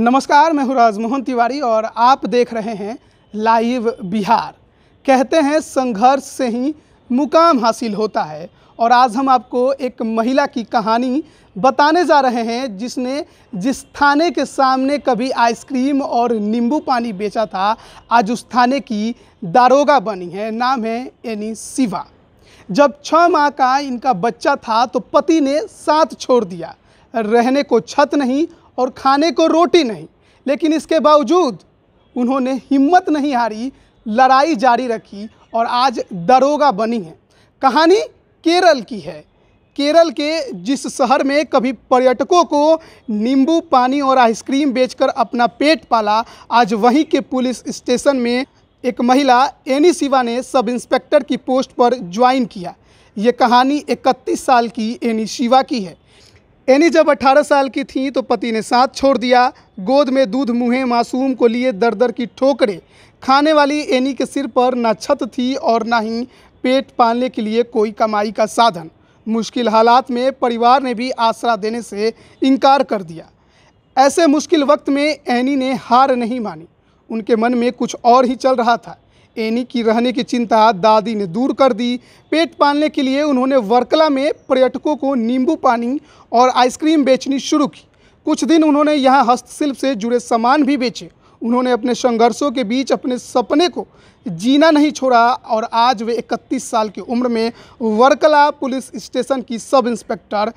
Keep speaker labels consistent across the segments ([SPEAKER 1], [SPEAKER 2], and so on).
[SPEAKER 1] नमस्कार मैं हूँ राजमोहन तिवारी और आप देख रहे हैं लाइव बिहार कहते हैं संघर्ष से ही मुकाम हासिल होता है और आज हम आपको एक महिला की कहानी बताने जा रहे हैं जिसने जिस थाने के सामने कभी आइसक्रीम और नींबू पानी बेचा था आज उस थाने की दारोगा बनी है नाम है एनी शिवा जब छः माह का इनका बच्चा था तो पति ने साथ छोड़ दिया रहने को छत नहीं और खाने को रोटी नहीं लेकिन इसके बावजूद उन्होंने हिम्मत नहीं हारी लड़ाई जारी रखी और आज दरोगा बनी है कहानी केरल की है केरल के जिस शहर में कभी पर्यटकों को नींबू पानी और आइसक्रीम बेचकर अपना पेट पाला आज वहीं के पुलिस स्टेशन में एक महिला एनी शिवा ने सब इंस्पेक्टर की पोस्ट पर ज्वाइन किया ये कहानी 31 साल की एनी शिवा की है एनी जब 18 साल की थी तो पति ने साथ छोड़ दिया गोद में दूध मुहे मासूम को लिए दर दर की ठोकरें खाने वाली एनी के सिर पर ना छत थी और ना ही पेट पालने के लिए कोई कमाई का साधन मुश्किल हालात में परिवार ने भी आसरा देने से इनकार कर दिया ऐसे मुश्किल वक्त में एनी ने हार नहीं मानी उनके मन में कुछ और ही चल रहा था एनी की रहने की चिंता दादी ने दूर कर दी पेट पालने के लिए उन्होंने वर्कला में पर्यटकों को नींबू पानी और आइसक्रीम बेचनी शुरू की कुछ दिन उन्होंने यहाँ हस्तशिल्प से जुड़े सामान भी बेचे उन्होंने अपने संघर्षों के बीच अपने सपने को जीना नहीं छोड़ा और आज वे 31 साल की उम्र में वर्कला पुलिस स्टेशन की सब इंस्पेक्टर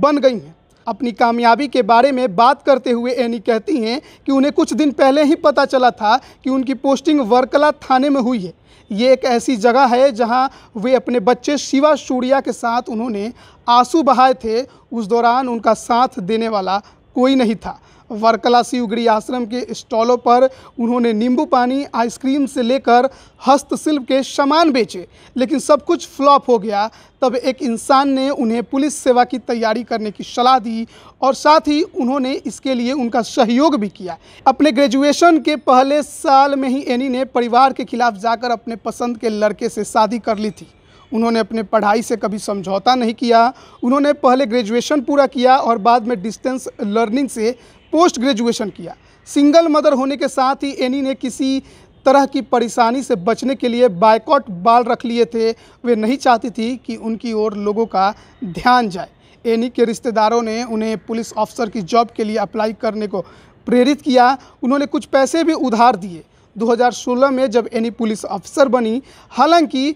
[SPEAKER 1] बन गई हैं अपनी कामयाबी के बारे में बात करते हुए एनी कहती हैं कि उन्हें कुछ दिन पहले ही पता चला था कि उनकी पोस्टिंग वर्कला थाने में हुई है ये एक ऐसी जगह है जहां वे अपने बच्चे शिवा सूर्या के साथ उन्होंने आंसू बहाए थे उस दौरान उनका साथ देने वाला कोई नहीं था वर्कला शिवगिरी आश्रम के स्टॉलों पर उन्होंने नींबू पानी आइसक्रीम से लेकर हस्तशिल्प के सामान बेचे लेकिन सब कुछ फ्लॉप हो गया तब एक इंसान ने उन्हें पुलिस सेवा की तैयारी करने की सलाह दी और साथ ही उन्होंने इसके लिए उनका सहयोग भी किया अपने ग्रेजुएशन के पहले साल में ही एनी ने परिवार के खिलाफ जाकर अपने पसंद के लड़के से शादी कर ली थी उन्होंने अपने पढ़ाई से कभी समझौता नहीं किया उन्होंने पहले ग्रेजुएशन पूरा किया और बाद में डिस्टेंस लर्निंग से पोस्ट ग्रेजुएशन किया सिंगल मदर होने के साथ ही एनी ने किसी तरह की परेशानी से बचने के लिए बायकॉट बाल रख लिए थे वे नहीं चाहती थी कि उनकी ओर लोगों का ध्यान जाए एनी के रिश्तेदारों ने उन्हें पुलिस ऑफिसर की जॉब के लिए अप्लाई करने को प्रेरित किया उन्होंने कुछ पैसे भी उधार दिए 2016 में जब एनी पुलिस ऑफिसर बनी हालांकि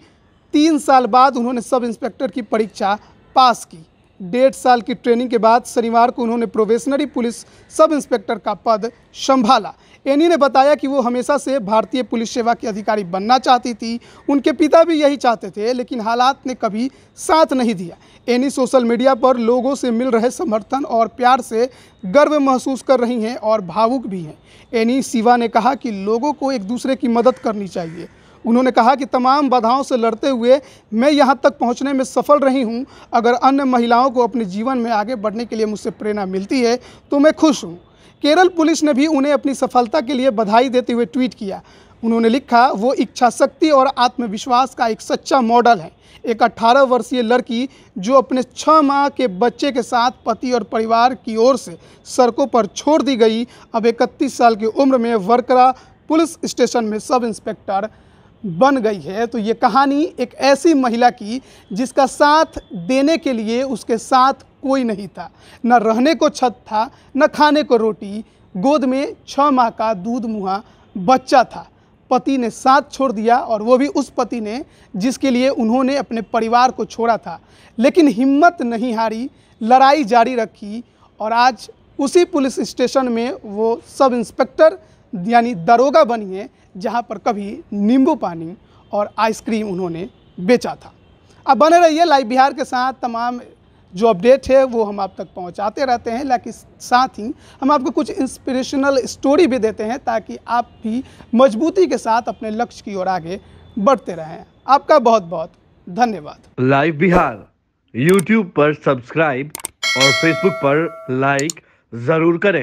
[SPEAKER 1] तीन साल बाद उन्होंने सब इंस्पेक्टर की परीक्षा पास की डेढ़ साल की ट्रेनिंग के बाद शनिवार को उन्होंने प्रोबेशनरी पुलिस सब इंस्पेक्टर का पद संभाला एनी ने बताया कि वो हमेशा से भारतीय पुलिस सेवा के अधिकारी बनना चाहती थी उनके पिता भी यही चाहते थे लेकिन हालात ने कभी साथ नहीं दिया एनी सोशल मीडिया पर लोगों से मिल रहे समर्थन और प्यार से गर्व महसूस कर रही हैं और भावुक भी हैं एनी शिवा ने कहा कि लोगों को एक दूसरे की मदद करनी चाहिए उन्होंने कहा कि तमाम बाधाओं से लड़ते हुए मैं यहाँ तक पहुँचने में सफल रही हूँ अगर अन्य महिलाओं को अपने जीवन में आगे बढ़ने के लिए मुझसे प्रेरणा मिलती है तो मैं खुश हूँ केरल पुलिस ने भी उन्हें अपनी सफलता के लिए बधाई देते हुए ट्वीट किया उन्होंने लिखा वो इच्छा शक्ति और आत्मविश्वास का एक सच्चा मॉडल है एक 18 वर्षीय लड़की जो अपने छः माह के बच्चे के साथ पति और परिवार की ओर से सड़कों पर छोड़ दी गई अब इकतीस साल की उम्र में वर्करा पुलिस स्टेशन में सब इंस्पेक्टर बन गई है तो ये कहानी एक ऐसी महिला की जिसका साथ देने के लिए उसके साथ कोई नहीं था न रहने को छत था न खाने को रोटी गोद में छः माह का दूध मुहा बच्चा था पति ने साथ छोड़ दिया और वो भी उस पति ने जिसके लिए उन्होंने अपने परिवार को छोड़ा था लेकिन हिम्मत नहीं हारी लड़ाई जारी रखी और आज उसी पुलिस स्टेशन में वो सब इंस्पेक्टर यानी दरोगा बनी है जहाँ पर कभी नींबू पानी और आइसक्रीम उन्होंने बेचा था अब बने रहिए लाइव बिहार के साथ तमाम जो अपडेट है वो हम आप तक पहुंचाते रहते हैं लेकिन साथ ही हम आपको कुछ इंस्पिरेशनल स्टोरी भी देते हैं ताकि आप भी मजबूती के साथ अपने लक्ष्य की ओर आगे बढ़ते रहें आपका बहुत बहुत धन्यवाद लाइव बिहार यूट्यूब पर सब्सक्राइब और फेसबुक पर लाइक जरूर करें